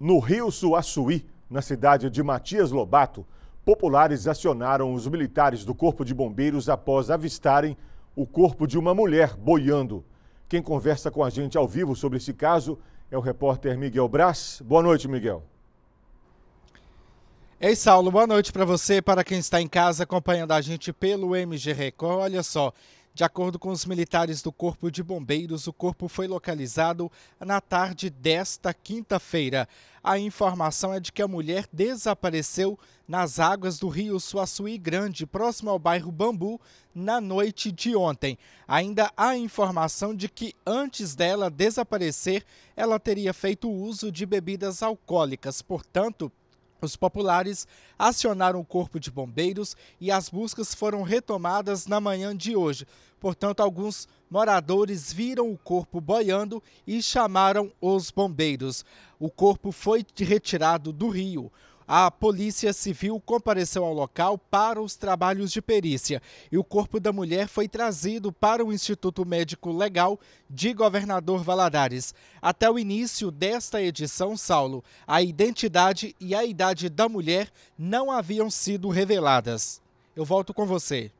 No Rio Suaçuí, na cidade de Matias Lobato, populares acionaram os militares do Corpo de Bombeiros após avistarem o corpo de uma mulher boiando. Quem conversa com a gente ao vivo sobre esse caso é o repórter Miguel Brás. Boa noite, Miguel. Ei, Saulo, boa noite para você, para quem está em casa acompanhando a gente pelo MG Record. Olha só, de acordo com os militares do Corpo de Bombeiros, o corpo foi localizado na tarde desta quinta-feira. A informação é de que a mulher desapareceu nas águas do rio Suaçuí Grande, próximo ao bairro Bambu, na noite de ontem. Ainda há informação de que antes dela desaparecer, ela teria feito uso de bebidas alcoólicas. Portanto, os populares acionaram o corpo de bombeiros e as buscas foram retomadas na manhã de hoje. Portanto, alguns moradores viram o corpo boiando e chamaram os bombeiros. O corpo foi retirado do rio. A Polícia Civil compareceu ao local para os trabalhos de perícia e o corpo da mulher foi trazido para o Instituto Médico Legal de Governador Valadares. Até o início desta edição, Saulo, a identidade e a idade da mulher não haviam sido reveladas. Eu volto com você.